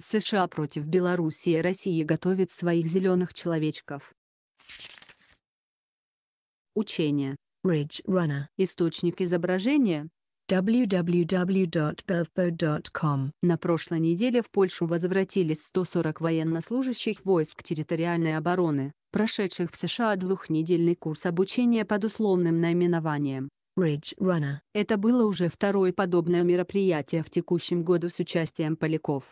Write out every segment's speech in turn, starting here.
США против Белоруссии Россия готовит своих зеленых человечков. Учение. Ridge Runner. Источник изображения www.belfo.com. На прошлой неделе в Польшу возвратились 140 военнослужащих войск территориальной обороны, прошедших в США двухнедельный курс обучения под условным наименованием Ridge Runner. Это было уже второе подобное мероприятие в текущем году с участием поляков.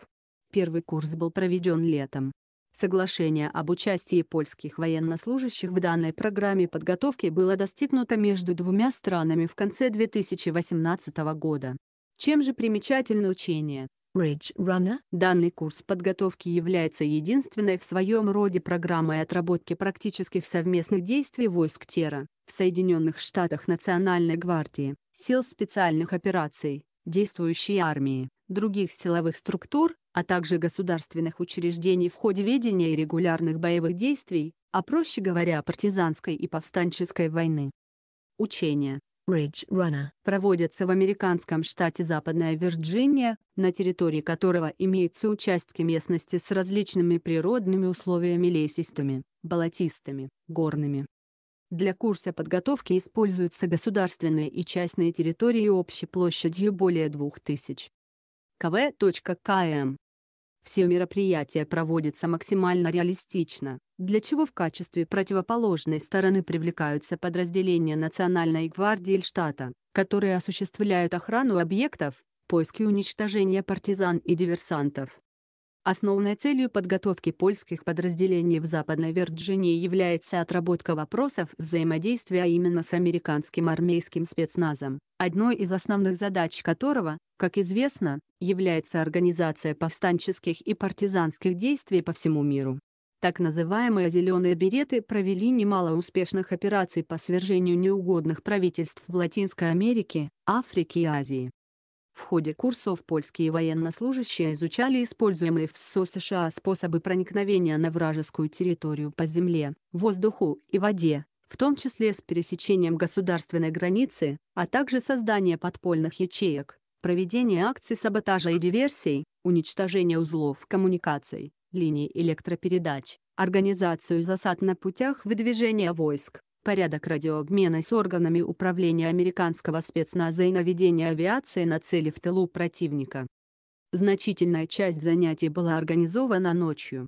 Первый курс был проведен летом. Соглашение об участии польских военнослужащих в данной программе подготовки было достигнуто между двумя странами в конце 2018 года. Чем же примечательно учение? Bridge Runner. Данный курс подготовки является единственной в своем роде программой отработки практических совместных действий войск ТЕРА в Соединенных Штатах Национальной гвардии, сил специальных операций, действующей армии, других силовых структур, а также государственных учреждений в ходе ведения регулярных боевых действий, а проще говоря, партизанской и повстанческой войны. Учения Ridge Runner проводятся в американском штате Западная Вирджиния, на территории которого имеются участки местности с различными природными условиями лесистыми, болотистыми, горными. Для курса подготовки используются государственные и частные территории общей площадью более 2000 kv.km. Все мероприятия проводятся максимально реалистично, для чего в качестве противоположной стороны привлекаются подразделения Национальной гвардии штата, которые осуществляют охрану объектов, поиски и уничтожение партизан и диверсантов. Основной целью подготовки польских подразделений в Западной Вирджинии является отработка вопросов взаимодействия именно с американским армейским спецназом, одной из основных задач которого, как известно, является организация повстанческих и партизанских действий по всему миру. Так называемые «зеленые береты» провели немало успешных операций по свержению неугодных правительств в Латинской Америке, Африке и Азии. В ходе курсов польские военнослужащие изучали используемые в СССР способы проникновения на вражескую территорию по земле, воздуху и воде, в том числе с пересечением государственной границы, а также создание подпольных ячеек, проведение акций саботажа и диверсий, уничтожение узлов коммуникаций, линий электропередач, организацию засад на путях выдвижения войск, порядок радиообмена с органами управления американского спецназа и наведения авиации на цели в тылу противника. Значительная часть занятий была организована ночью.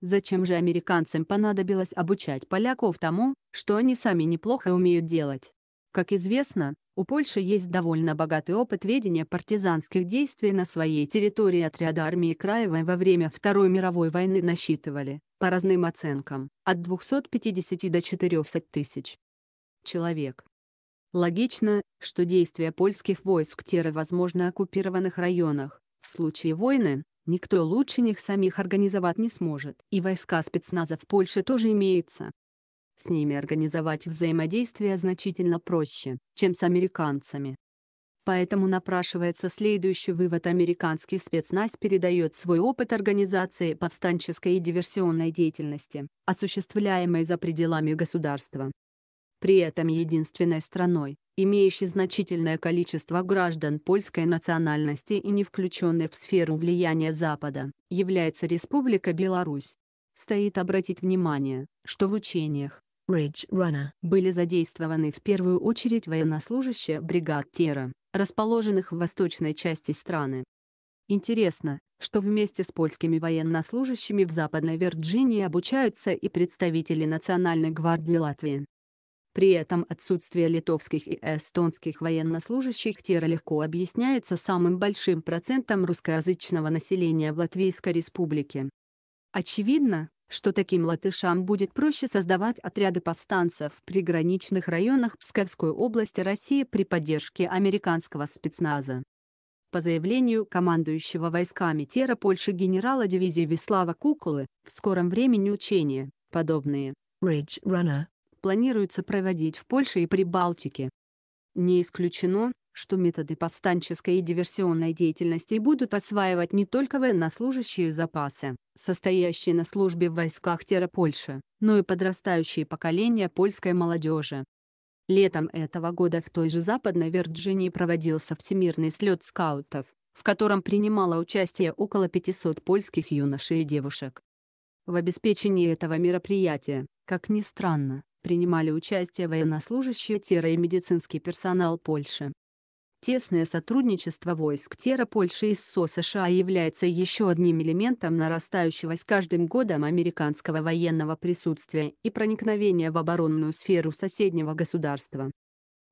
Зачем же американцам понадобилось обучать поляков тому, что они сами неплохо умеют делать? Как известно, у Польши есть довольно богатый опыт ведения партизанских действий на своей территории отряда армии Краевой во время Второй мировой войны насчитывали по разным оценкам, от 250 до 400 тысяч человек. Логично, что действия польских войск теры возможно оккупированных районах. В случае войны, никто лучше них самих организовать не сможет. И войска спецназа в Польше тоже имеются. С ними организовать взаимодействие значительно проще, чем с американцами. Поэтому напрашивается следующий вывод. Американский спецназ передает свой опыт организации повстанческой и диверсионной деятельности, осуществляемой за пределами государства. При этом единственной страной, имеющей значительное количество граждан польской национальности и не включенной в сферу влияния Запада, является Республика Беларусь. Стоит обратить внимание, что в учениях Ridge Runner были задействованы в первую очередь военнослужащие бригад Тера, расположенных в восточной части страны. Интересно, что вместе с польскими военнослужащими в Западной Вирджинии обучаются и представители Национальной гвардии Латвии. При этом отсутствие литовских и эстонских военнослужащих Тира легко объясняется самым большим процентом русскоязычного населения в Латвийской республике. Очевидно, что таким латышам будет проще создавать отряды повстанцев в приграничных районах Псковской области России при поддержке американского спецназа. По заявлению командующего войсками Тера Польши генерала дивизии Вислава Куколы, в скором времени учения, подобные Ridge Runner, планируется проводить в Польше и Прибалтике. Не исключено, что методы повстанческой и диверсионной деятельности будут осваивать не только военнослужащие запасы, состоящие на службе в войсках Терра-Польши, но и подрастающие поколения польской молодежи. Летом этого года в той же Западной Вирджинии проводился всемирный слет скаутов, в котором принимало участие около 500 польских юношей и девушек. В обеспечении этого мероприятия, как ни странно, принимали участие военнослужащие Тера и медицинский персонал Польши, Тесное сотрудничество войск Тера Польши и СО США является еще одним элементом нарастающего с каждым годом американского военного присутствия и проникновения в оборонную сферу соседнего государства.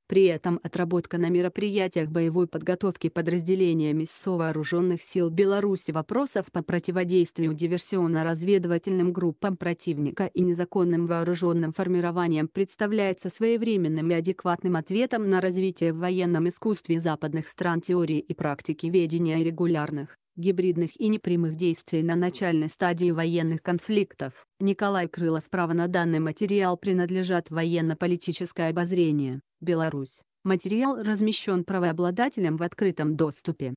При этом отработка на мероприятиях боевой подготовки подразделениями вооруженных сил Беларуси вопросов по противодействию диверсионно-разведывательным группам противника и незаконным вооруженным формированиям представляется своевременным и адекватным ответом на развитие в военном искусстве западных стран теории и практики ведения регулярных, гибридных и непрямых действий на начальной стадии военных конфликтов. Николай Крылов право на данный материал принадлежат военно-политическое обозрение. Беларусь. Материал размещен правообладателем в открытом доступе.